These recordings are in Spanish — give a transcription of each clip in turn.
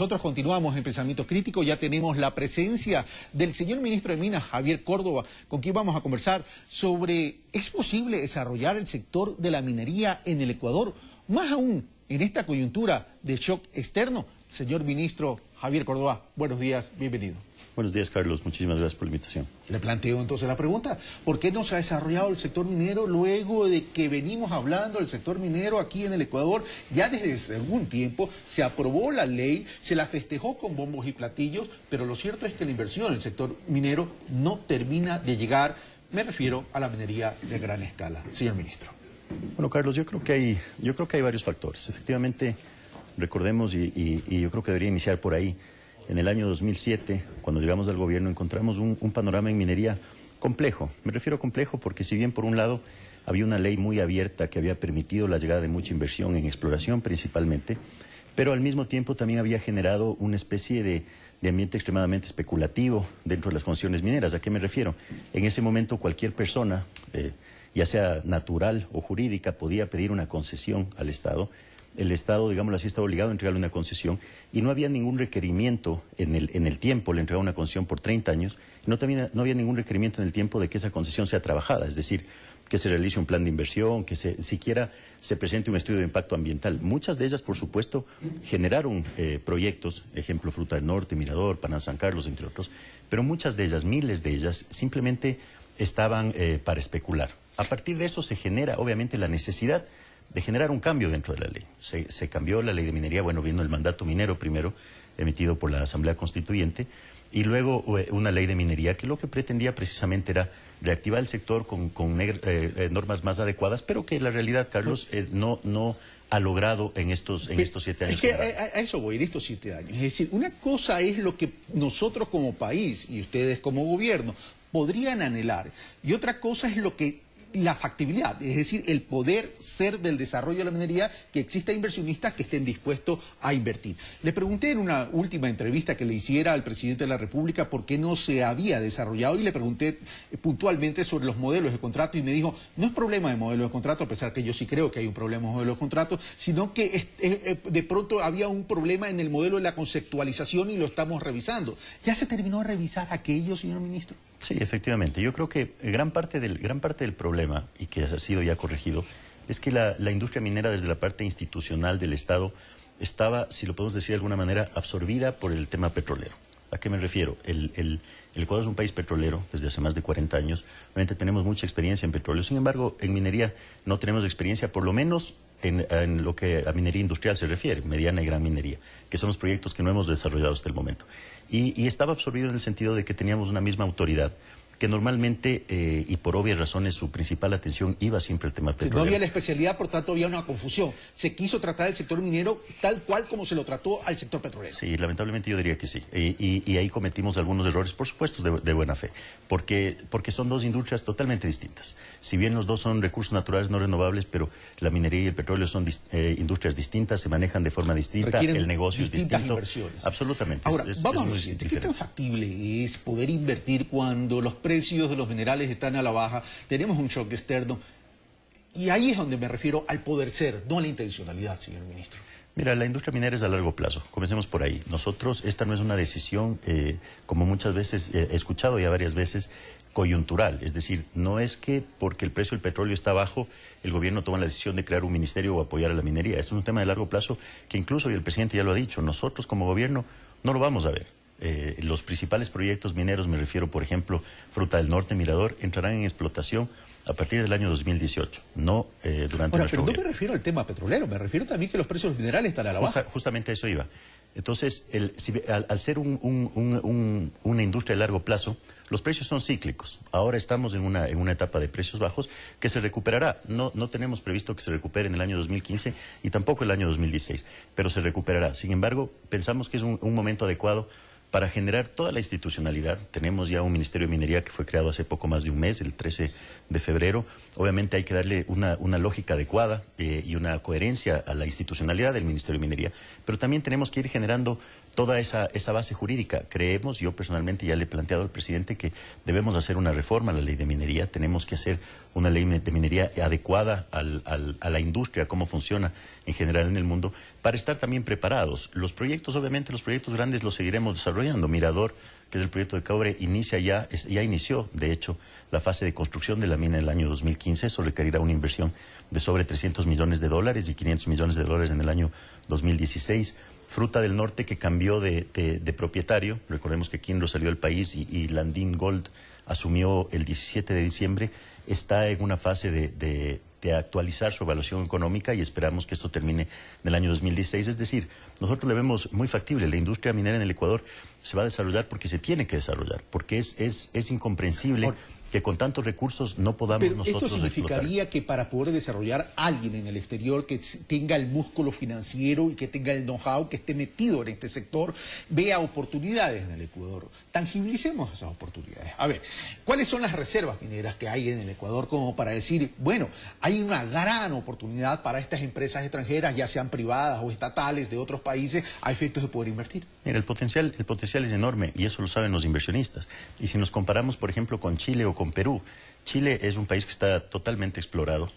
Nosotros continuamos en Pensamiento Crítico, ya tenemos la presencia del señor ministro de Minas, Javier Córdoba, con quien vamos a conversar sobre ¿es posible desarrollar el sector de la minería en el Ecuador? Más aún en esta coyuntura de shock externo Señor ministro Javier Córdoba, buenos días, bienvenido. Buenos días, Carlos. Muchísimas gracias por la invitación. Le planteo entonces la pregunta, ¿por qué no se ha desarrollado el sector minero luego de que venimos hablando del sector minero aquí en el Ecuador? Ya desde algún tiempo se aprobó la ley, se la festejó con bombos y platillos, pero lo cierto es que la inversión en el sector minero no termina de llegar, me refiero a la minería de gran escala. Señor ministro. Bueno, Carlos, yo creo que hay, yo creo que hay varios factores. Efectivamente, Recordemos, y, yo creo que debería iniciar por ahí, en el año 2007, cuando llegamos al gobierno, encontramos un, panorama en minería complejo. Me refiero a complejo porque si bien por un lado había una ley muy abierta que había permitido la llegada de mucha inversión en exploración principalmente, pero al mismo tiempo también había generado una especie de, ambiente extremadamente especulativo dentro de las concesiones mineras. ¿A qué me refiero? En ese momento cualquier persona, eh, ya sea natural o jurídica, podía pedir una concesión al Estado el Estado, digámoslo así, estaba obligado a entregarle una concesión y no había ningún requerimiento en el, en el tiempo, le entregaba una concesión por 30 años, no, también, no había ningún requerimiento en el tiempo de que esa concesión sea trabajada, es decir, que se realice un plan de inversión, que siquiera se presente un estudio de impacto ambiental. Muchas de ellas, por supuesto, generaron eh, proyectos, ejemplo Fruta del Norte, Mirador, Panamá San Carlos, entre otros, pero muchas de ellas, miles de ellas, simplemente estaban eh, para especular. A partir de eso se genera, obviamente, la necesidad de generar un cambio dentro de la ley. Se, cambió la ley de minería, bueno, viendo el mandato minero primero, emitido por la Asamblea Constituyente, y luego eh, una ley de minería que lo que pretendía precisamente era reactivar el sector con, eh, eh, normas más adecuadas, pero que la realidad, Carlos, no, no ha logrado en estos, en estos siete años. Es que a, a, eso voy, en estos siete años. Es decir, una cosa es lo que nosotros como país y ustedes como gobierno podrían anhelar, y otra cosa es lo que la factibilidad, es decir, el poder ser del desarrollo de la minería, que exista inversionistas que estén dispuestos a invertir. Le pregunté en una última entrevista que le hiciera al presidente de la República por qué no se había desarrollado y le pregunté eh, puntualmente sobre los modelos de contrato y me dijo, no es problema de modelo de contrato, a pesar que yo sí creo que hay un problema de modelo de contrato, sino que eh, de pronto había un problema en el modelo de la conceptualización y lo estamos revisando. ¿Ya se terminó de revisar aquello, señor ministro? Sí, efectivamente. Yo creo que gran parte del, gran parte del problema, y que ha sido ya corregido, es que la, la industria minera desde la parte institucional del Estado estaba, si lo podemos decir de alguna manera, absorbida por el tema petrolero. ¿A qué me refiero? El, Ecuador es un país petrolero desde hace más de 40 años. Obviamente tenemos mucha experiencia en petróleo. Sin embargo, en minería no tenemos experiencia, por lo menos en, lo que a minería industrial se refiere, mediana y gran minería, que son los proyectos que no hemos desarrollado hasta el momento. y estaba absorbido en el sentido de que teníamos una misma autoridad que normalmente, eh, y por obvias razones, su principal atención iba siempre al tema petrolero. no había la especialidad, por tanto había una confusión. Se quiso tratar el sector minero tal cual como se lo trató al sector petrolero. Sí, lamentablemente yo diría que sí. y, ahí cometimos algunos errores, por supuesto, de, buena fe, porque, porque son dos industrias totalmente distintas. Si bien los dos son recursos naturales no renovables, pero la minería y el petróleo son eh, industrias distintas, se manejan de forma distinta, el negocio es distinto. Inversiones. Absolutamente. Ahora, vamos a ver, ¿Qué tan factible es poder invertir cuando los precios precios de los minerales están a la baja, tenemos un shock externo. Y ahí es donde me refiero al poder ser, no a la intencionalidad, señor ministro. Mira, la industria minera es a largo plazo. Comencemos por ahí. Nosotros, esta no es una decisión, eh, como muchas veces eh, he escuchado ya varias veces, coyuntural. Es decir, no es que porque el precio del petróleo está bajo, el gobierno toma la decisión de crear un ministerio o apoyar a la minería. Esto es un tema de largo plazo que incluso, y el presidente ya lo ha dicho, nosotros como gobierno no lo vamos a ver. Eh, los principales proyectos mineros, me refiero por ejemplo Fruta del Norte, Mirador, entrarán en explotación a partir del año 2018, no eh, durante Ahora, nuestro pero no me refiero al tema petrolero, me refiero también que los precios minerales están a la baja. Justamente a eso iba. Entonces, al, ser un, una industria de largo plazo, los precios son cíclicos. Ahora estamos en una, etapa de precios bajos que se recuperará. No, no tenemos previsto que se recupere en el año 2015 y tampoco el año 2016, pero se recuperará. Sin embargo, pensamos que es un momento adecuado para generar toda la institucionalidad. Tenemos ya un Ministerio de Minería que fue creado hace poco más de un mes, el 13 de febrero. Obviamente hay que darle una, lógica adecuada eh, y una coherencia a la institucionalidad del Ministerio de Minería, pero también tenemos que ir generando toda esa, base jurídica. Creemos, yo personalmente ya le he planteado al presidente que debemos hacer una reforma a la ley de minería, tenemos que hacer una ley de minería adecuada al, a la industria, cómo funciona en general en el mundo, para estar también preparados. Los proyectos, obviamente los proyectos grandes los seguiremos desarrollando Mirador, que es el proyecto de cobre, inicia ya, ya inició, de hecho, la fase de construcción de la mina en el año 2015. Eso requerirá una inversión de sobre 300 millones de dólares y 500 millones de dólares en el año 2016. Fruta del Norte, que cambió de, propietario. Recordemos que lo salió del país y, y Landín Gold asumió el 17 de diciembre. Está en una fase de de actualizar su evaluación económica y esperamos que esto termine en el año 2016. Es decir, nosotros le vemos muy factible. La industria minera en el Ecuador se va a desarrollar porque se tiene que desarrollar, porque es, es, es incomprensible que con tantos recursos no podamos Pero nosotros esto significaría que para poder desarrollar alguien en el exterior que tenga el músculo financiero y que tenga el know-how, que esté metido en este sector, vea oportunidades en el Ecuador. Tangibilicemos esas oportunidades. A ver, ¿cuáles son las reservas mineras que hay en el Ecuador como para decir, bueno, hay una gran oportunidad para estas empresas extranjeras, ya sean privadas o estatales de otros países, a efectos de poder invertir? Mira, el potencial, el potencial es enorme y eso lo saben los inversionistas. Y si nos comparamos, por ejemplo, con Chile o con Perú. Chile es un país que está totalmente explorado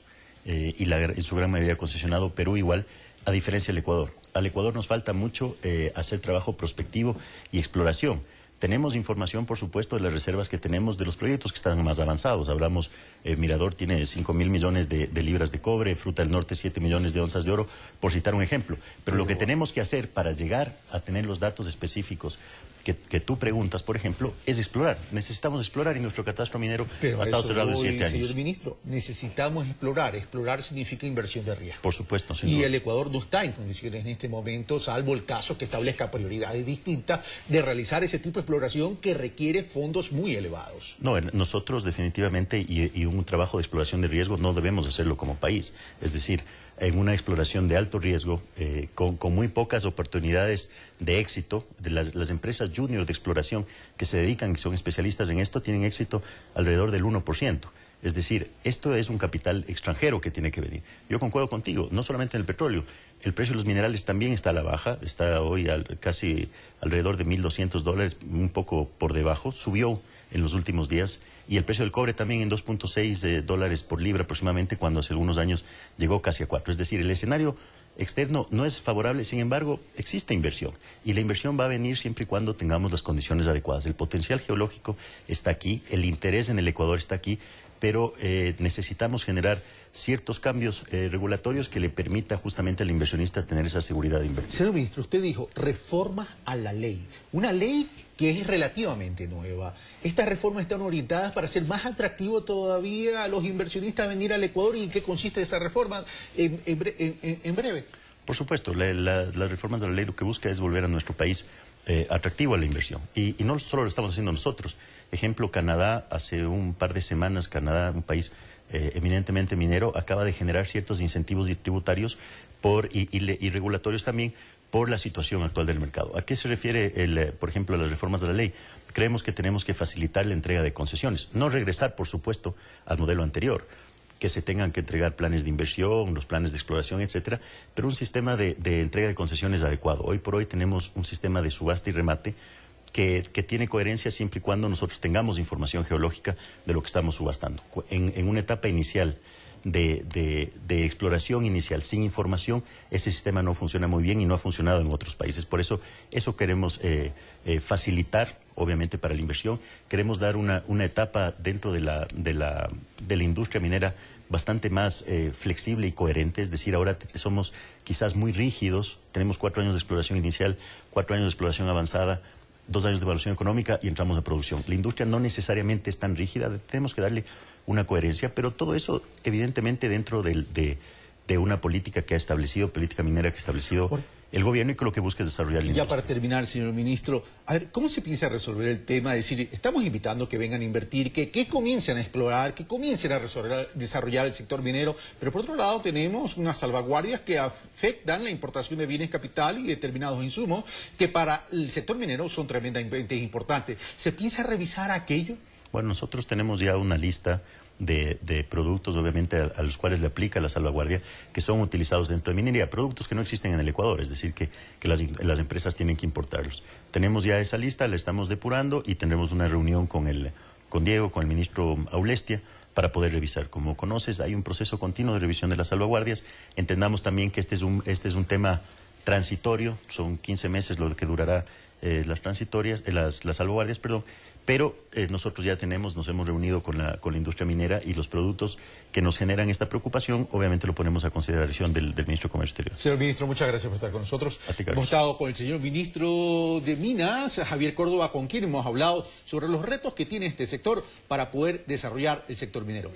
eh, y en su gran mayoría concesionado, Perú igual, a diferencia del Ecuador. Al Ecuador nos falta mucho eh, hacer trabajo prospectivo y exploración. Tenemos información, por supuesto, de las reservas que tenemos de los proyectos que están más avanzados. Hablamos, eh, Mirador tiene 5 mil millones de, de, libras de cobre, Fruta del Norte 7 millones de onzas de oro, por citar un ejemplo. Pero lo que tenemos que hacer para llegar a tener los datos específicos, que, tú preguntas, por ejemplo, es explorar. Necesitamos explorar y nuestro catastro minero ha estado cerrado de siete años. Señor ministro, necesitamos explorar. Explorar significa inversión de riesgo. Por supuesto, señor. Y el Ecuador no está en condiciones en este momento, salvo el caso que establezca prioridades distintas, de realizar ese tipo de exploración que requiere fondos muy elevados. No, nosotros definitivamente y, un trabajo de exploración de riesgo no debemos hacerlo como país. Es decir, en una exploración de alto riesgo, eh, con, muy pocas oportunidades de éxito, de las empresas juniors de exploración que se dedican, que son especialistas en esto, tienen éxito alrededor del 1%. Es decir, esto es un capital extranjero que tiene que venir. Yo concuerdo contigo, no solamente en el petróleo, el precio de los minerales también está a la baja, está hoy al, casi alrededor de 1.200 dólares, un poco por debajo, subió en los últimos días y el precio del cobre también en 2.6 eh, dólares por libra aproximadamente, cuando hace algunos años llegó casi a 4. Es decir, el escenario externo no es favorable, sin embargo, existe inversión y la inversión va a venir siempre y cuando tengamos las condiciones adecuadas. El potencial geológico está aquí, el interés en el Ecuador está aquí pero eh, necesitamos generar ciertos cambios eh, regulatorios que le permita justamente al inversionista tener esa seguridad de inversión. Señor ministro, usted dijo reformas a la ley, una ley que es relativamente nueva. Estas reformas están orientadas para hacer más atractivo todavía a los inversionistas a venir al Ecuador y en qué consiste esa reforma en, breve. Por supuesto, las reformas de la ley lo que busca es volver a nuestro país eh, atractivo a la inversión. Y, no solo lo estamos haciendo nosotros. Ejemplo, Canadá, hace un par de semanas, Canadá, un país eh, eminentemente minero, acaba de generar ciertos incentivos tributarios por, y, regulatorios también por la situación actual del mercado. ¿A qué se refiere, el, eh, por ejemplo, a las reformas de la ley? Creemos que tenemos que facilitar la entrega de concesiones, no regresar, por supuesto, al modelo anterior que se tengan que entregar planes de inversión, los planes de exploración, etcétera, pero un sistema de, entrega de concesiones adecuado. Hoy por hoy tenemos un sistema de subasta y remate que, tiene coherencia siempre y cuando nosotros tengamos información geológica de lo que estamos subastando. En, una etapa inicial de, exploración inicial sin información, ese sistema no funciona muy bien y no ha funcionado en otros países. Por eso, eso queremos eh, eh, facilitar obviamente para la inversión. Queremos dar una, etapa dentro de la, de, la, de la industria minera bastante más eh, flexible y coherente, es decir, ahora somos quizás muy rígidos, tenemos cuatro años de exploración inicial, cuatro años de exploración avanzada, dos años de evaluación económica y entramos a producción. La industria no necesariamente es tan rígida, tenemos que darle una coherencia, pero todo eso evidentemente dentro de, de, una política que ha establecido, política minera que ha establecido el gobierno y que lo que busca es desarrollar el Ya para terminar, señor ministro, a ver, ¿cómo se piensa resolver el tema? Es decir, estamos invitando que vengan a invertir, que, que comiencen a explorar, que comiencen a desarrollar el sector minero, pero por otro lado tenemos unas salvaguardias que afectan la importación de bienes capital y determinados insumos que para el sector minero son tremendamente importantes. ¿Se piensa revisar aquello? Bueno, nosotros tenemos ya una lista, de, productos, obviamente, a, los cuales le aplica la salvaguardia, que son utilizados dentro de minería, productos que no existen en el Ecuador, es decir, que, las, empresas tienen que importarlos. Tenemos ya esa lista, la estamos depurando y tendremos una reunión con, el, con Diego, con el ministro Aulestia, para poder revisar. Como conoces, hay un proceso continuo de revisión de las salvaguardias. Entendamos también que este es un, este es un tema transitorio, son 15 meses lo que durará eh, las transitorias, eh, las, las, salvaguardias, perdón, pero eh, nosotros ya tenemos, nos hemos reunido con la, con la industria minera y los productos que nos generan esta preocupación, obviamente lo ponemos a consideración del, ministro de Comercio Exterior. Señor ministro, muchas gracias por estar con nosotros. hemos estado con el señor ministro de Minas, Javier Córdoba, con quien hemos hablado sobre los retos que tiene este sector para poder desarrollar el sector minero.